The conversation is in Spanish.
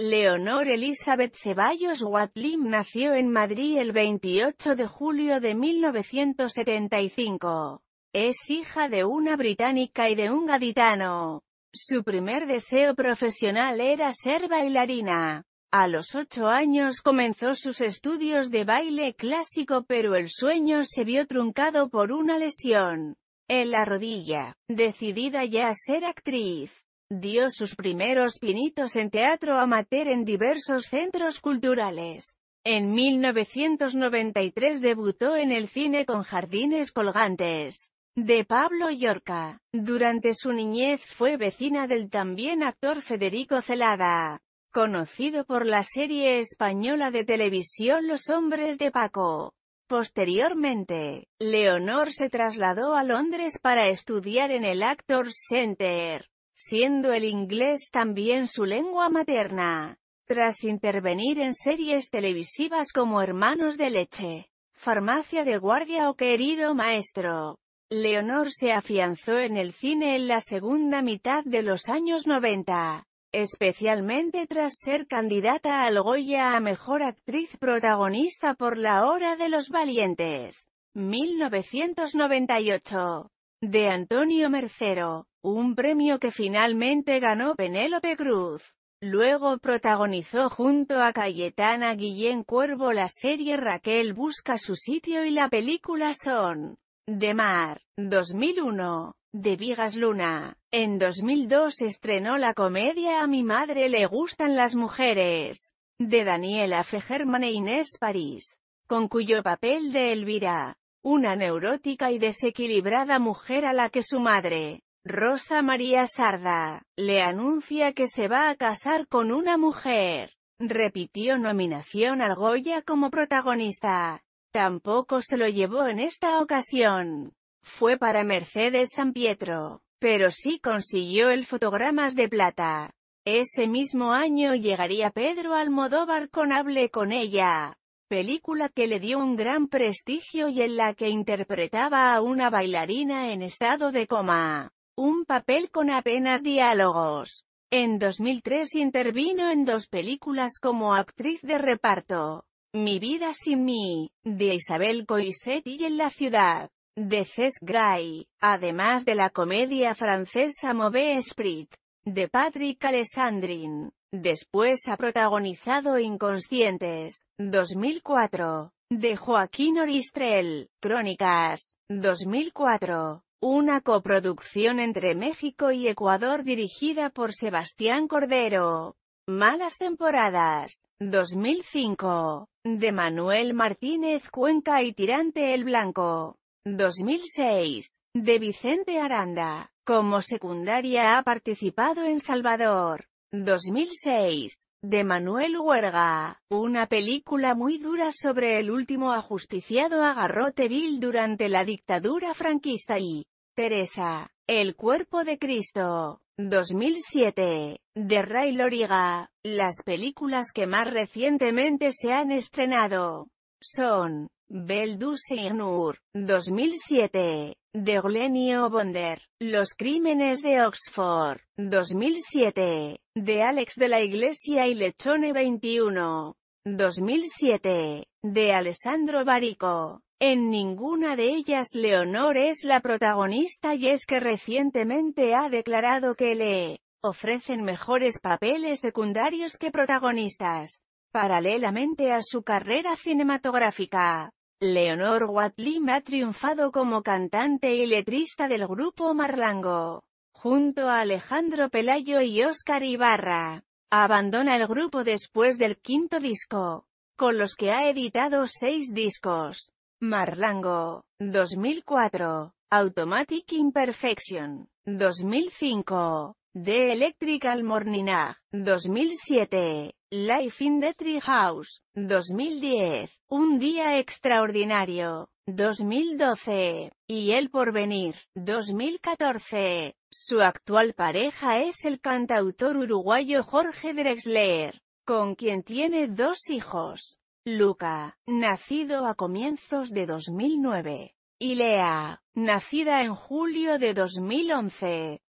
Leonor Elizabeth Ceballos Watlim nació en Madrid el 28 de julio de 1975. Es hija de una británica y de un gaditano. Su primer deseo profesional era ser bailarina. A los ocho años comenzó sus estudios de baile clásico pero el sueño se vio truncado por una lesión en la rodilla, decidida ya a ser actriz. Dio sus primeros pinitos en teatro amateur en diversos centros culturales. En 1993 debutó en el cine con Jardines Colgantes, de Pablo Yorca. Durante su niñez fue vecina del también actor Federico Celada, conocido por la serie española de televisión Los Hombres de Paco. Posteriormente, Leonor se trasladó a Londres para estudiar en el Actors Center, siendo el inglés también su lengua materna. Tras intervenir en series televisivas como Hermanos de Leche, Farmacia de Guardia o Querido Maestro, Leonor se afianzó en el cine en la segunda mitad de los años 90, especialmente tras ser candidata al Goya a Mejor Actriz Protagonista por La Hora de los Valientes, 1998, de Antonio Mercero un premio que finalmente ganó Penélope Cruz. Luego protagonizó junto a Cayetana Guillén Cuervo la serie Raquel Busca su sitio y la película Son de Mar, 2001, de Vigas Luna. En 2002 estrenó la comedia A mi madre le gustan las mujeres, de Daniela Fejerman e Inés París, con cuyo papel de Elvira, una neurótica y desequilibrada mujer a la que su madre, Rosa María Sarda, le anuncia que se va a casar con una mujer. Repitió nominación al Goya como protagonista. Tampoco se lo llevó en esta ocasión. Fue para Mercedes San Pietro, pero sí consiguió el fotogramas de plata. Ese mismo año llegaría Pedro Almodóvar con Hable con ella, película que le dio un gran prestigio y en la que interpretaba a una bailarina en estado de coma un papel con apenas diálogos. En 2003 intervino en dos películas como actriz de reparto, Mi vida sin mí, de Isabel Coixet y En la ciudad, de Ces Gray, además de la comedia francesa Mauvais Esprit, de Patrick Alessandrin. Después ha protagonizado Inconscientes, 2004, de Joaquín Oristrel, Crónicas, 2004, una coproducción entre México y Ecuador dirigida por Sebastián Cordero. Malas temporadas. 2005. De Manuel Martínez Cuenca y Tirante el Blanco. 2006. De Vicente Aranda. Como secundaria ha participado en Salvador. 2006, de Manuel Huerga, una película muy dura sobre el último ajusticiado vil durante la dictadura franquista y Teresa, el cuerpo de Cristo. 2007, de Ray Loriga, las películas que más recientemente se han estrenado son Belduseinur, 2007. De Glenio Bonder, Los Crímenes de Oxford, 2007. De Alex de la Iglesia y Lechone 21. 2007. De Alessandro Barico. En ninguna de ellas Leonor es la protagonista y es que recientemente ha declarado que le ofrecen mejores papeles secundarios que protagonistas, paralelamente a su carrera cinematográfica. Leonor Watlim ha triunfado como cantante y letrista del grupo Marlango, junto a Alejandro Pelayo y Oscar Ibarra. Abandona el grupo después del quinto disco, con los que ha editado seis discos. Marlango, 2004, Automatic Imperfection, 2005, The Electrical Morning 2007. Life in the Treehouse, 2010. Un día extraordinario, 2012. Y El Porvenir, 2014. Su actual pareja es el cantautor uruguayo Jorge Drexler, con quien tiene dos hijos. Luca, nacido a comienzos de 2009. Y Lea, nacida en julio de 2011.